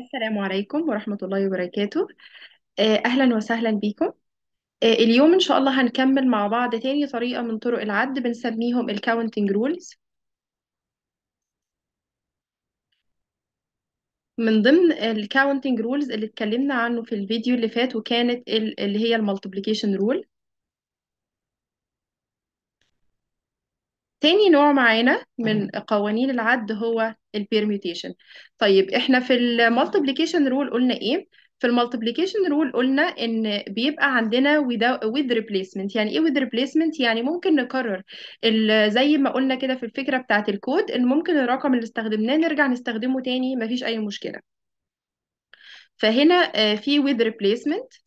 السلام عليكم ورحمة الله وبركاته آه، أهلا وسهلا بكم آه، اليوم إن شاء الله هنكمل مع بعض تاني طريقة من طرق العد بنسميهم الكاونتينج رولز من ضمن الكاونتينج رولز اللي اتكلمنا عنه في الفيديو اللي فات وكانت اللي هي المالتيبليكيشن رول تاني نوع معانا من قوانين العد هو البيرميوتيشن طيب احنا في المالتيبليكيشن رول قلنا ايه في المالتيبليكيشن رول قلنا ان بيبقى عندنا with replacement يعني ايه with replacement يعني ممكن نكرر زي ما قلنا كده في الفكره بتاعه الكود ان ممكن الرقم اللي استخدمناه نرجع نستخدمه تاني مفيش اي مشكله فهنا آه، في with replacement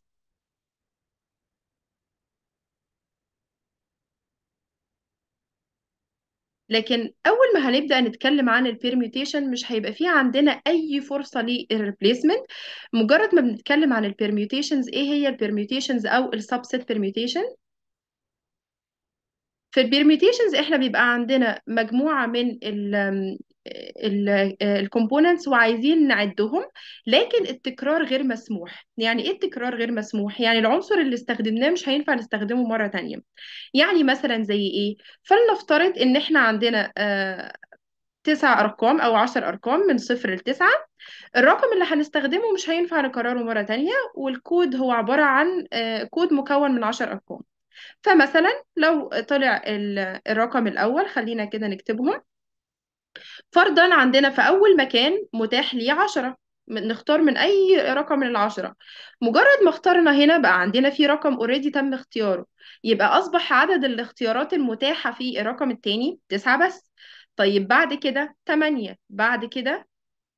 لكن أول ما هنبدأ نتكلم عن البيرميوتيشن مش هيبقى فيه عندنا أي فرصة للريبليسمنت مجرد ما بنتكلم عن البيرميوتيشنز إيه هي البيرميوتيشنز أو السبسيت بيرميوتيشن في البيرميوتيشنز إحنا بيبقى عندنا مجموعة من آه، الكومبوننتس وعايزين نعدهم لكن التكرار غير مسموح يعني ايه التكرار غير مسموح يعني العنصر اللي استخدمناه مش هينفع نستخدمه مره تانية يعني مثلا زي ايه فلنفترض ان احنا عندنا آه، تسع أرقام أو عشر أرقام من صفر لتسعة الرقم اللي هنستخدمه مش هينفع نكرره مرة تانية والكود هو عبارة عن آه، كود مكون من عشر أرقام فمثلا لو طلع الرقم الأول خلينا كده نكتبهم فرضا عندنا في أول مكان متاح ليه عشرة نختار من أي رقم من العشرة مجرد ما اخترنا هنا بقى عندنا في رقم اوريدي تم اختياره يبقى أصبح عدد الاختيارات المتاحة في الرقم التاني تسعة بس طيب بعد كده تمانية بعد كده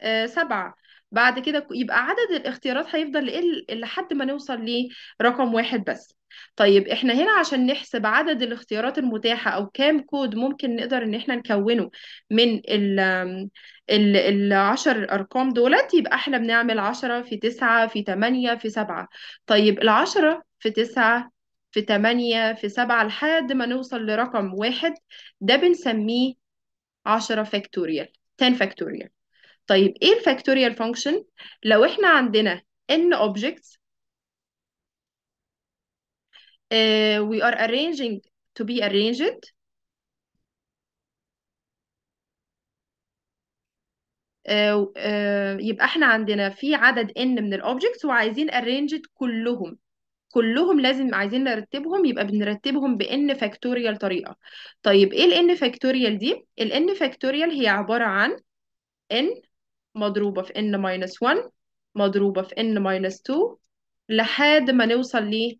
آه سبعة بعد كده يبقى عدد الاختيارات هيفضل يقل إيه لحد ما نوصل لرقم واحد بس طيب احنا هنا عشان نحسب عدد الاختيارات المتاحة او كام كود ممكن نقدر ان احنا نكونه من ال ال العشر ارقام دولت يبقى احنا بنعمل عشرة في تسعة في تمانية في سبعة طيب العشرة في تسعة في تمانية في سبعة لحد ما نوصل لرقم واحد ده بنسميه عشرة فاكتوريال 10 فاكتوريال طيب ايه الفاكتوريال فانكشن لو احنا عندنا n objects Uh, we are arranging to be arranged. Uh, uh, يبقى احنا عندنا في عدد n من الاوبجكتس وعايزين arranged كلهم كلهم لازم عايزين نرتبهم يبقى بنرتبهم بان فاكتوريال طريقه طيب ايه الان فاكتوريال دي الان فاكتوريال هي عباره عن ان مضروبه في ان ماينس 1 مضروبه في ان ماينس 2 لحد ما نوصل ل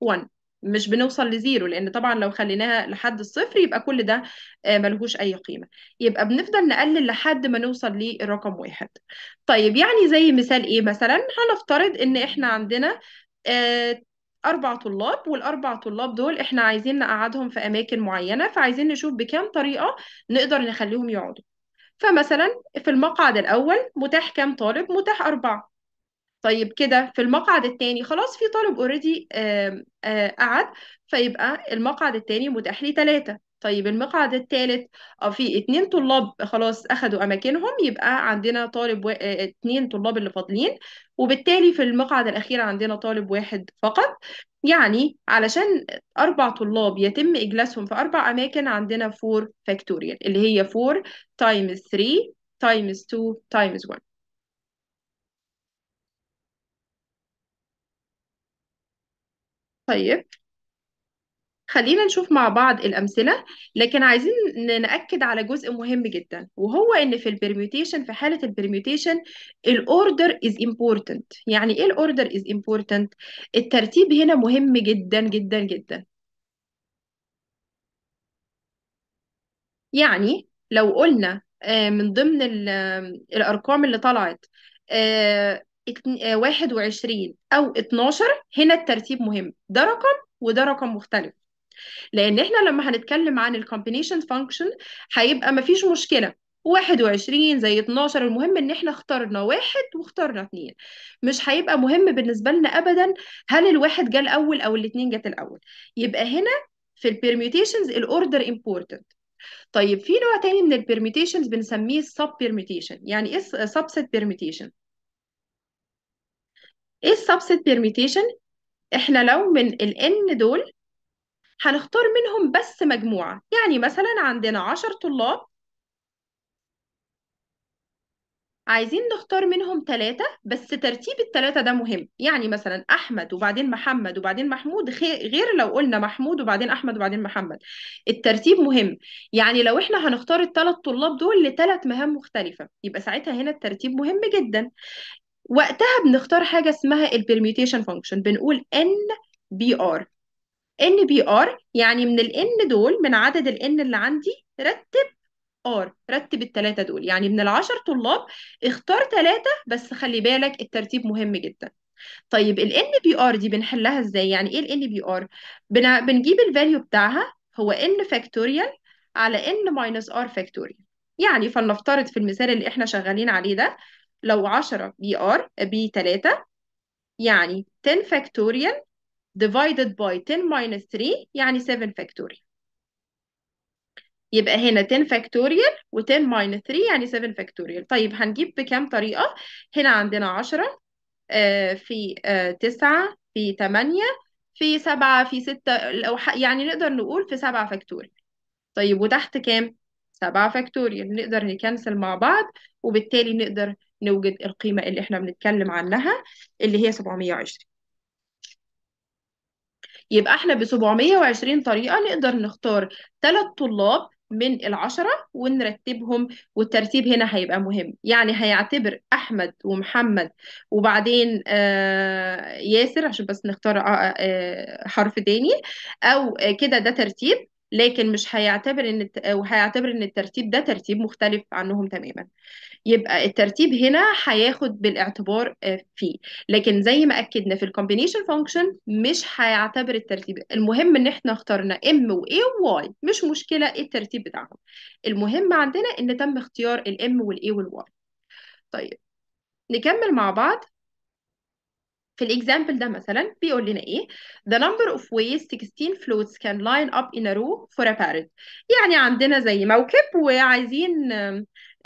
1 مش بنوصل لزيرو لان طبعا لو خليناها لحد الصفر يبقى كل ده آه، ملهوش اي قيمه يبقى بنفضل نقلل لحد ما نوصل للرقم واحد طيب يعني زي مثال ايه مثلا هنفترض ان احنا عندنا آه، أربع طلاب والأربع طلاب دول إحنا عايزين نقعدهم في أماكن معينة فعايزين نشوف بكام طريقة نقدر نخليهم يقعدوا فمثلا في المقعد الأول متاح كام طالب؟ متاح أربعة طيب كده في المقعد الثاني خلاص في طالب اوريدي آه، قعد فيبقى المقعد الثاني متاح لي ثلاثة طيب المقعد الثالث آه، في اتنين طلاب خلاص اخدوا اماكنهم يبقى عندنا طالب و... آه، اتنين طلاب اللي فاضلين وبالتالي في المقعد الاخير عندنا طالب واحد فقط يعني علشان اربع طلاب يتم اجلاسهم في اربع اماكن عندنا 4 فاكتوريال اللي هي 4 تايمز 3 تايمز 2 تايمز 1 طيب خلينا نشوف مع بعض الأمثلة لكن عايزين نأكد على جزء مهم جدا وهو إن في البرميوتيشن في حالة البرميوتيشن الأوردر is important يعني إيه الأوردر is important الترتيب هنا مهم جدا جدا جدا يعني لو قلنا آه، من ضمن الأرقام اللي طلعت آه، آه، واحد وعشرين أو اتناشر هنا الترتيب مهم ده رقم وده رقم مختلف لأن احنا لما هنتكلم عن الكومبينيشن فانكشن هيبقى مفيش مشكلة 21 زي 12 المهم ان احنا اخترنا واحد واخترنا اتنين مش هيبقى مهم بالنسبة لنا ابدا هل الواحد جه الاول او الاتنين جت الاول يبقى هنا في البيرميوتيشنز الاوردر امبورتنت طيب في نوع تاني من البيرميوتيشنز بنسميه السب بيرميوتيشن يعني ايه سبست بيرميوتيشن ايه السبست بيرميتيشن احنا لو من ال n دول هنختار منهم بس مجموعة يعني مثلا عندنا 10 طلاب عايزين نختار منهم ثلاثة بس ترتيب الثلاثة ده مهم يعني مثلا أحمد وبعدين محمد وبعدين محمود غير لو قلنا محمود وبعدين أحمد وبعدين محمد الترتيب مهم يعني لو إحنا هنختار الثلاث طلاب دول لثلاث مهام مختلفة يبقى ساعتها هنا الترتيب مهم جدا وقتها بنختار حاجه اسمها البرميوتيشن فانكشن بنقول ان بي ار ان بي ار يعني من الان دول من عدد الان اللي عندي رتب ار رتب الثلاثه دول يعني من العشر طلاب اختار ثلاثه بس خلي بالك الترتيب مهم جدا طيب ال NBR دي بنحلها ازاي يعني ايه ال NBR بن... بنجيب الفاليو بتاعها هو n فاكتوريال على n minus r فاكتوريال يعني فلنفترض في المثال اللي احنا شغالين عليه ده لو 10 بي ار آه، بي 3 يعني 10 فاكتوريال divided by 10 minus 3 يعني 7 فاكتوريال يبقى هنا 10 فاكتوريال و10 minus 3 يعني 7 فاكتوريال طيب هنجيب بكام طريقة هنا عندنا 10 آه، في 9 آه، في 8 في 7 في 6 لو يعني نقدر نقول في 7 فاكتوريال طيب وتحت كام 7 فاكتوريال نقدر نكنسل مع بعض وبالتالي نقدر نوجد القيمة اللي احنا بنتكلم عنها اللي هي 720 يبقى احنا ب 720 طريقة نقدر نختار ثلاث طلاب من العشرة ونرتبهم والترتيب هنا هيبقى مهم يعني هيعتبر أحمد ومحمد وبعدين آه، ياسر عشان بس نختار آه، آه، حرف تاني أو كده ده ترتيب لكن مش هيعتبر ان وهيعتبر ان الترتيب ده ترتيب مختلف عنهم تماما يبقى الترتيب هنا هياخد بالاعتبار آه، فيه لكن زي ما اكدنا في الكومبينيشن فانكشن مش هيعتبر الترتيب المهم ان احنا اخترنا ام و a و مش مشكله ايه الترتيب بتاعهم المهم عندنا ان تم اختيار الام وال والواي y طيب نكمل مع بعض في الاكزامبل ده مثلا بيقول لنا ايه the number of ways 16 floats can line up in a row for a parrot يعني عندنا زي موكب وعايزين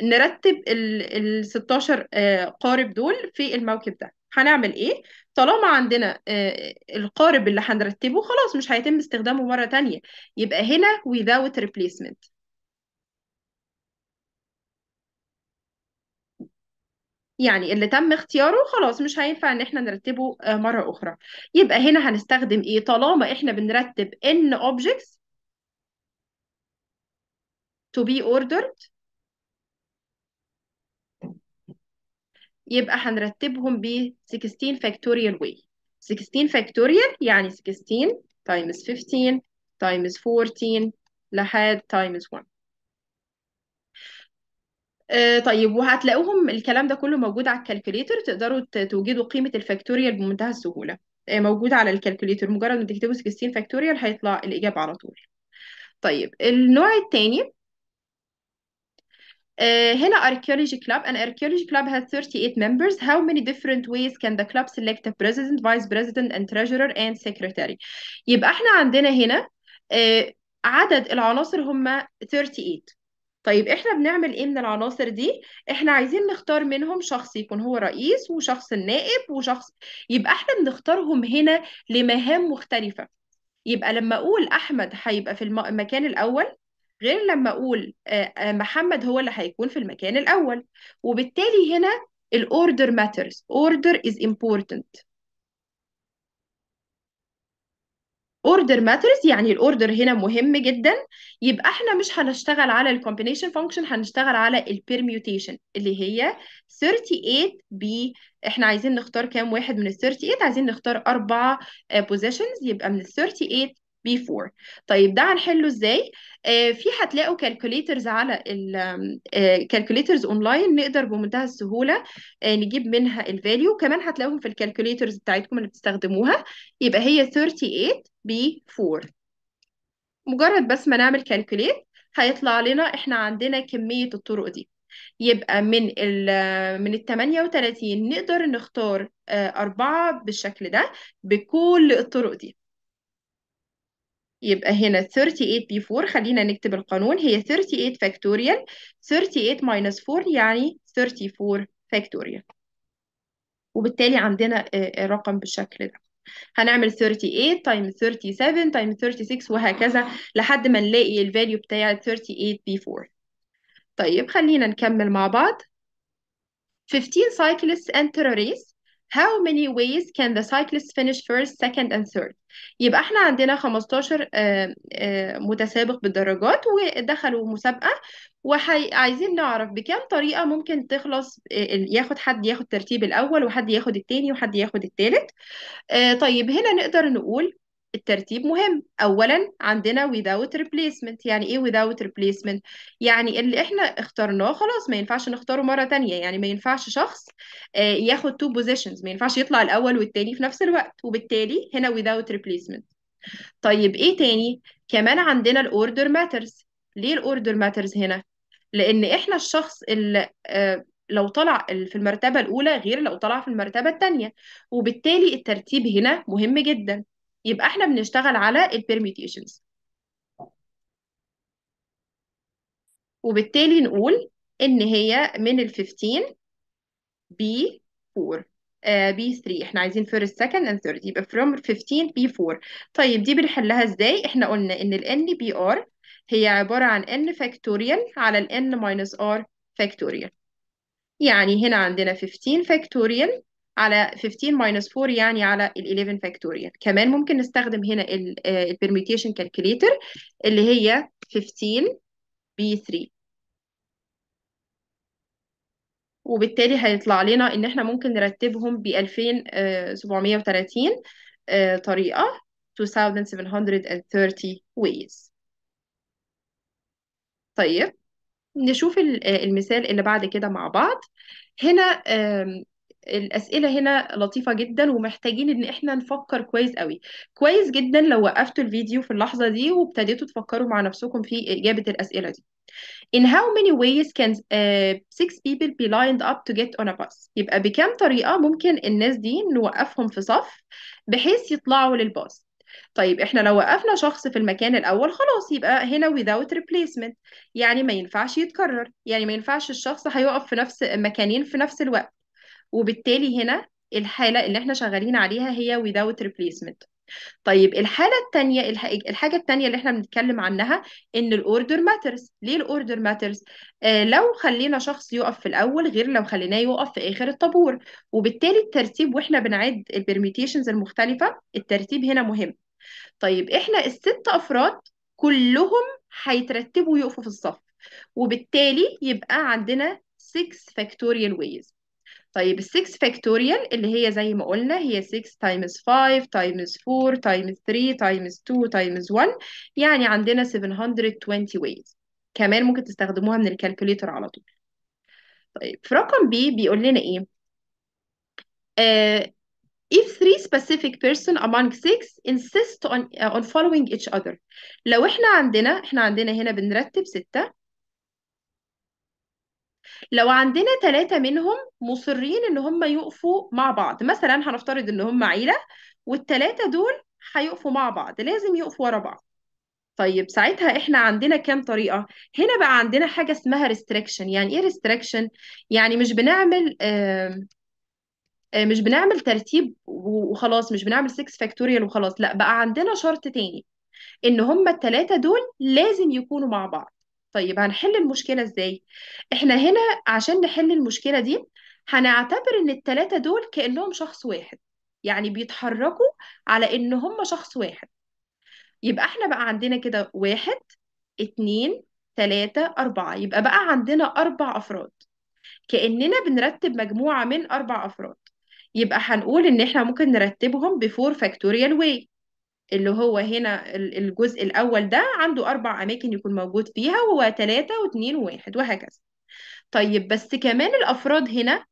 نرتب ال 16 آه، قارب دول في الموكب ده هنعمل ايه طالما عندنا آه، القارب اللي هنرتبه خلاص مش هيتم استخدامه مره تانية يبقى هنا without replacement يعني اللي تم اختياره خلاص مش هينفع ان احنا نرتبه آه، مرة اخرى يبقى هنا هنستخدم ايه طالما احنا بنرتب n objects to be ordered يبقى هنرتبهم ب 16 factorial way 16 factorial يعني 16 times 15 times 14 لحد times 1 آه، طيب وهتلاقوهم الكلام ده كله موجود على الكالكوليتر تقدروا توجدوا قيمة الفاكتوريال بمنتهى السهولة آه، موجود على الكالكوليتر مجرد ما تكتبوا 16 فاكتوريال هيطلع الإجابة على طول طيب النوع الثاني آه، هنا archaeology club an archaeology club has 38 members how many different ways can the club select a president vice president and treasurer and secretary يبقى احنا عندنا هنا عدد العناصر هم 38 طيب احنا بنعمل ايه من العناصر دي احنا عايزين نختار منهم شخص يكون هو رئيس وشخص النائب وشخص يبقى احنا بنختارهم هنا لمهام مختلفة يبقى لما اقول احمد هيبقى في المكان الاول غير لما اقول آه، آه، محمد هو اللي هيكون في المكان الاول وبالتالي هنا الاوردر ماترز اوردر از امبورتنت order matters يعني الاوردر هنا مهم جدا يبقى احنا مش هنشتغل على الكومبينيشن فانكشن هنشتغل على البيرميوتيشن اللي هي 38 ب احنا عايزين نختار كام واحد من ال 38 عايزين نختار اربع بوزيشنز آه، يبقى من ال 38 4 طيب ده هنحله ازاي آه في هتلاقوا كالكوليترز على الكالكوليترز اونلاين آه، نقدر بمنتهى السهوله آه نجيب منها الفاليو كمان هتلاقوهم في الكالكوليترز بتاعتكم اللي بتستخدموها يبقى هي 38 4 مجرد بس ما نعمل كالكوليت هيطلع لنا احنا عندنا كميه الطرق دي يبقى من ال آه، من ال 38 نقدر نختار آه، أربعة بالشكل ده بكل الطرق دي يبقى هنا 38 4 خلينا نكتب القانون هي 38 فاكتوريال 38 minus 4 يعني 34 فاكتوريال وبالتالي عندنا الرقم آه، آه، بالشكل ده هنعمل 38 تايم 37 تايم 36 وهكذا لحد ما نلاقي الفاليو بتاع 38 4 طيب خلينا نكمل مع بعض 15 cyclists enter a race how many ways can the cyclist finish first, second and third يبقى احنا عندنا 15 آه، آه، متسابق بالدرجات ودخلوا مسابقة وعايزين نعرف بكام طريقة ممكن تخلص آه، ياخد حد ياخد ترتيب الأول وحد ياخد التاني وحد ياخد التالت طيب هنا نقدر نقول الترتيب مهم اولا عندنا without replacement يعني ايه without replacement يعني اللي احنا اخترناه خلاص ما ينفعش نختاره مره تانية يعني ما ينفعش شخص آه، ياخد two positions ما ينفعش يطلع الاول والتاني في نفس الوقت وبالتالي هنا without replacement طيب ايه تاني كمان عندنا الاوردر ماترز ليه الاوردر ماترز هنا لان احنا الشخص اللي آه، لو طلع في المرتبه الاولى غير لو طلع في المرتبه الثانيه وبالتالي الترتيب هنا مهم جدا يبقى احنا بنشتغل على permutations وبالتالي نقول ان هي من ال 15 B 4 uh, آه، B 3 احنا عايزين first second and third يبقى from 15 B 4 طيب دي بنحلها ازاي احنا قلنا ان ال N بي ار هي عبارة عن N factorial على ال N minus R factorial يعني هنا عندنا 15 factorial على 15 minus 4 يعني على ال 11 factorial كمان ممكن نستخدم هنا آه، permutation calculator اللي هي 15 b 3 وبالتالي هيطلع لنا ان احنا ممكن نرتبهم ب 2730 آه، آه، طريقة 2730 ways طيب نشوف المثال اللي بعد كده مع بعض هنا الأسئلة هنا لطيفة جدا ومحتاجين إن إحنا نفكر كويس قوي كويس جدا لو وقفتوا الفيديو في اللحظة دي وابتديتوا تفكروا مع نفسكم في إجابة الأسئلة دي In how many ways can uh, six people be lined up to get on a bus يبقى بكم طريقة ممكن الناس دي نوقفهم في صف بحيث يطلعوا للباص طيب احنا لو وقفنا شخص في المكان الاول خلاص يبقى هنا without replacement يعني ما ينفعش يتكرر يعني ما ينفعش الشخص هيقف في نفس مكانين في نفس الوقت وبالتالي هنا الحالة اللي احنا شغالين عليها هي without replacement طيب الحالة التانية الحاجة التانية اللي احنا بنتكلم عنها ان الاوردر ماترز ليه الاوردر ماترز آه لو خلينا شخص يقف في الاول غير لو خليناه يقف في اخر الطابور وبالتالي الترتيب واحنا بنعد البرميتيشنز المختلفة الترتيب هنا مهم طيب احنا الست افراد كلهم هيترتبوا يقفوا في الصف وبالتالي يبقى عندنا 6 فاكتوريال ويز طيب ال 6 فاكتوريال اللي هي زي ما قلنا هي 6 تايمز 5 تايمز 4 تايمز 3 تايمز 2 تايمز 1 يعني عندنا 720 ways كمان ممكن تستخدموها من الكالكوليتر على طول طيب في رقم بي بيقول لنا ايه uh, if three specific person among six insist on uh, on following each other لو احنا عندنا احنا عندنا هنا بنرتب ستة لو عندنا ثلاثة منهم مصرين إن هم يقفوا مع بعض مثلا هنفترض إن هم عيلة والثلاثة دول هيقفوا مع بعض لازم يقفوا ورا بعض طيب ساعتها احنا عندنا كام طريقه هنا بقى عندنا حاجه اسمها ريستريكشن يعني ايه ريستريكشن يعني مش بنعمل آه مش بنعمل ترتيب وخلاص مش بنعمل 6 فاكتوريال وخلاص لا بقى عندنا شرط تاني ان هما التلاتة دول لازم يكونوا مع بعض طيب هنحل المشكلة ازاي؟ احنا هنا عشان نحل المشكلة دي هنعتبر ان التلاتة دول كأنهم شخص واحد يعني بيتحركوا على ان هم شخص واحد يبقى احنا بقى عندنا كده واحد اتنين تلاتة أربعة يبقى بقى عندنا أربع أفراد كأننا بنرتب مجموعة من أربع أفراد يبقى هنقول إن إحنا ممكن نرتبهم بفور فاكتوريال واي اللي هو هنا الجزء الأول ده عنده أربع أماكن يكون موجود فيها وهو تلاتة واتنين وواحد وهكذا طيب بس كمان الأفراد هنا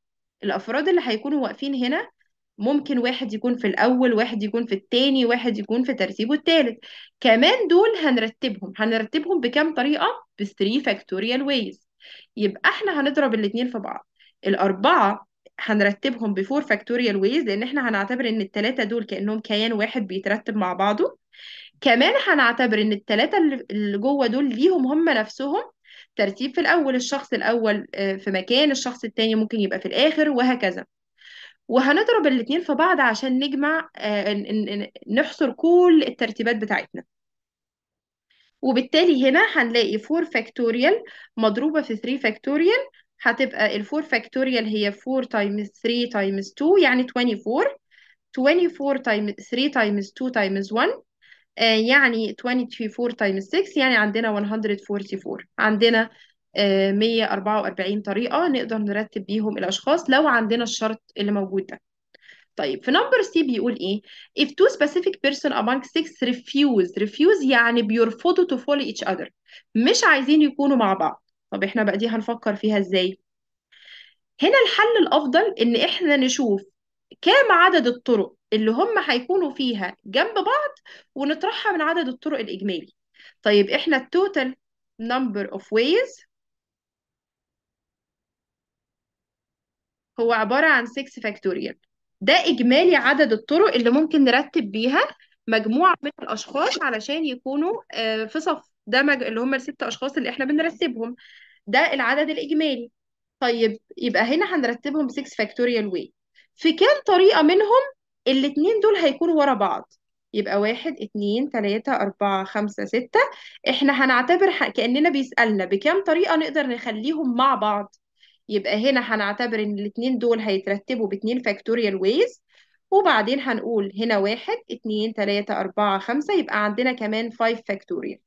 الأفراد اللي هيكونوا واقفين هنا ممكن واحد يكون في الأول واحد يكون في التاني واحد يكون في ترتيبه التالت كمان دول هنرتبهم هنرتبهم بكام طريقة؟ بثري 3 فاكتوريال ويز يبقى احنا هنضرب الاتنين في بعض الأربعة هنرتبهم بفور فاكتوريال ويز لان احنا هنعتبر ان الثلاثه دول كانهم كيان واحد بيترتب مع بعضه كمان هنعتبر ان الثلاثه اللي جوه دول ليهم هم نفسهم ترتيب في الاول الشخص الاول آه، في مكان الشخص التاني ممكن يبقى في الاخر وهكذا وهنضرب الاتنين في بعض عشان نجمع آه، نحصر كل الترتيبات بتاعتنا وبالتالي هنا هنلاقي 4 فاكتوريال مضروبة في 3 فاكتوريال هتبقى ال 4 فاكتوريال هي 4 تايمز 3 تايمز 2 يعني 24 24 تايمز 3 تايمز 2 تايمز 1 آه يعني 24 تايمز 6 يعني عندنا 144 عندنا آه 144 طريقة نقدر نرتب بيهم الأشخاص لو عندنا الشرط اللي موجود ده طيب في نمبر سي بيقول ايه if two specific person among six refuse refuse يعني بيرفضوا to follow each other مش عايزين يكونوا مع بعض طب احنا بقى دي هنفكر فيها ازاي هنا الحل الافضل ان احنا نشوف كام عدد الطرق اللي هم هيكونوا فيها جنب بعض ونطرحها من عدد الطرق الاجمالي طيب احنا التوتال number of ways هو عبارة عن 6 فاكتوريال ده إجمالي عدد الطرق اللي ممكن نرتب بيها مجموعة من الأشخاص علشان يكونوا آه، في صف ده مج... اللي هم الست اشخاص اللي احنا بنرتبهم ده العدد الاجمالي طيب يبقى هنا هنرتبهم 6 فاكتوريال واي في كام طريقه منهم الاثنين دول هيكونوا ورا بعض يبقى واحد اتنين تلاتة أربعة خمسة ستة احنا هنعتبر ح... كأننا بيسألنا بكام طريقة نقدر نخليهم مع بعض يبقى هنا هنعتبر ان الاثنين دول هيترتبوا باتنين فاكتوريال ويز وبعدين هنقول هنا واحد اتنين تلاتة أربعة خمسة يبقى عندنا كمان 5 فاكتوريال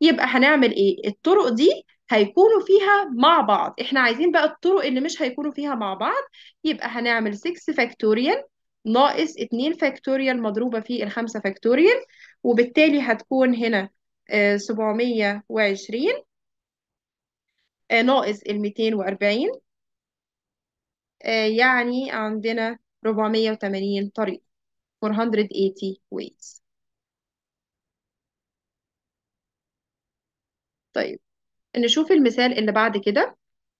يبقى هنعمل ايه الطرق دي هيكونوا فيها مع بعض احنا عايزين بقى الطرق اللي مش هيكونوا فيها مع بعض يبقى هنعمل 6 فاكتوريال ناقص 2 فاكتوريال مضروبة في ال 5 فاكتوريال وبالتالي هتكون هنا 720 آه، آه، ناقص ال 240 آه، يعني عندنا 480 طريق 480 ways طيب نشوف المثال اللي بعد كده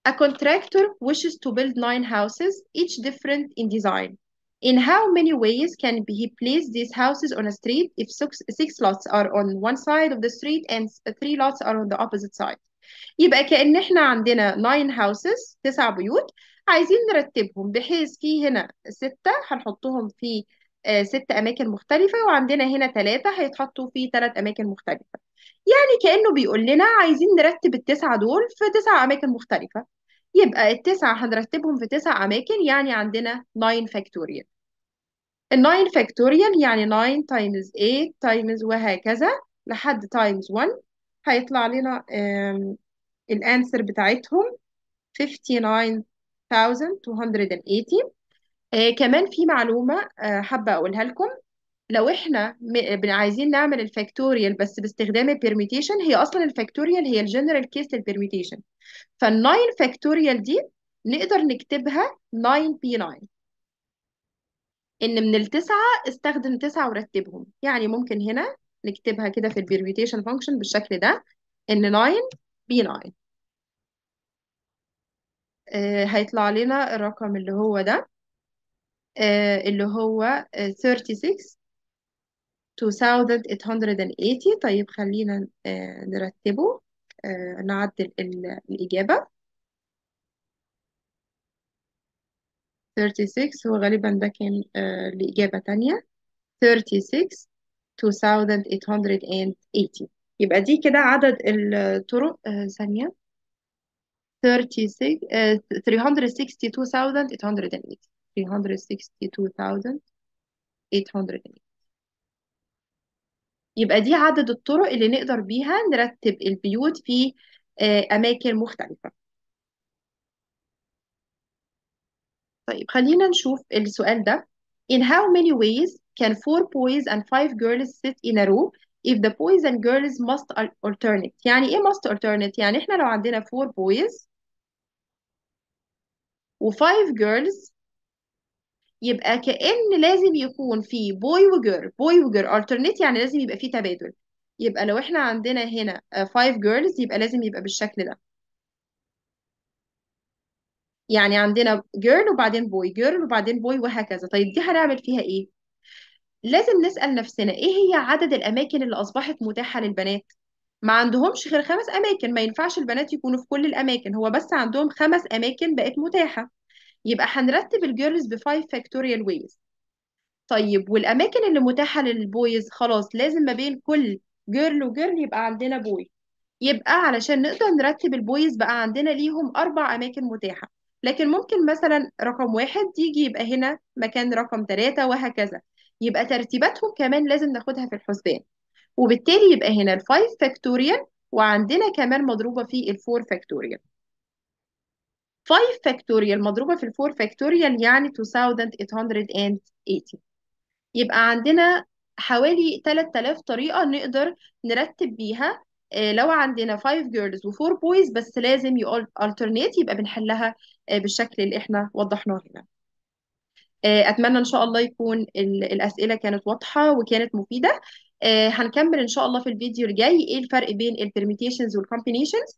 A contractor wishes to build nine houses, each different in design. In how many ways can he place these houses on a street if six, six lots are on one side of the street and three lots are on the opposite side? يبقى كأن احنا عندنا nine houses تسع بيوت عايزين نرتبهم بحيث في هنا ستة هنحطهم في آه، ست اماكن مختلفه وعندنا هنا ثلاثه هيتحطوا في ثلاث اماكن مختلفه يعني كانه بيقول لنا عايزين نرتب التسعه دول في تسع اماكن مختلفه يبقى التسعه هنرتبهم في تسع اماكن يعني عندنا 9 فاكتوريال ال 9 فاكتوريال يعني 9 تايمز 8 تايمز وهكذا لحد تايمز 1 هيطلع لنا الانسر بتاعتهم 59280 آه كمان في معلومة آه حابة أقولها لكم لو احنا م- عايزين نعمل الفاكتوريال بس باستخدام البيرميتيشن هي اصلا الفاكتوريال هي الجنرال كيس للبرميتيشن فالناين فاكتوريال دي نقدر نكتبها 9 p 9 ان من التسعة استخدم تسعة ورتبهم يعني ممكن هنا نكتبها كده في البيرميتيشن فانكشن بالشكل ده ان 9 p 9 آه، هيطلع لنا الرقم اللي هو ده آه، اللي هو 36 آه، 2880 طيب خلينا آه، نرتبه نعدل الإجابة 36 هو غالبا ده كان الإجابة تانية 36 2880 يبقى دي كده عدد الطرق ثانية 36 362,880 362808 يبقى دي عدد الطرق اللي نقدر بيها نرتب البيوت في أماكن مختلفة طيب خلينا نشوف السؤال ده In how many ways can four boys and five girls sit in a row if the boys and girls must alternate يعني ايه must alternate يعني احنا لو عندنا four boys و five girls يبقى كأن لازم يكون في بوي وجير بوي وجير alternate يعني لازم يبقى في تبادل يبقى لو احنا عندنا هنا فايف آه، girls يبقى لازم يبقى بالشكل ده يعني عندنا girl وبعدين boy girl وبعدين boy وهكذا طيب دي هنعمل فيها ايه لازم نسأل نفسنا ايه هي عدد الاماكن اللي اصبحت متاحة للبنات ما عندهمش غير خمس اماكن ما ينفعش البنات يكونوا في كل الاماكن هو بس عندهم خمس اماكن بقت متاحة يبقى هنرتب الجيرلز ب 5 فاكتوريال ويز طيب والاماكن اللي متاحه للبويز خلاص لازم ما بين كل جيرل وجيرل يبقى عندنا بوي يبقى علشان نقدر نرتب البويز بقى عندنا ليهم اربع اماكن متاحه لكن ممكن مثلا رقم واحد يجي يبقى هنا مكان رقم ثلاثة وهكذا يبقى ترتيباتهم كمان لازم ناخدها في الحسبان وبالتالي يبقى هنا الفايف فاكتوريال وعندنا كمان مضروبة في الفور فاكتوريال 5 فاكتوريال مضروبة في 4 فاكتوريال يعني 2880 يبقى عندنا حوالي 3000 طريقة نقدر نرتب بيها آه، لو عندنا 5 girls و 4 boys بس لازم alternate يبقى بنحلها آه، بالشكل اللي احنا وضحناه هنا آه، اتمنى ان شاء الله يكون الاسئله كانت واضحه وكانت مفيده هنكمل ان شاء الله في الفيديو الجاي ايه الفرق بين والـ والكومبينيشنز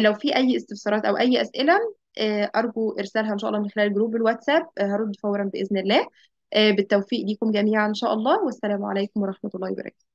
لو في اي استفسارات او اي اسئله آه، أرجو إرسالها إن شاء الله من خلال جروب الواتساب آه، هرد فورا بإذن الله آه، بالتوفيق ليكم جميعا إن شاء الله والسلام عليكم ورحمة الله وبركاته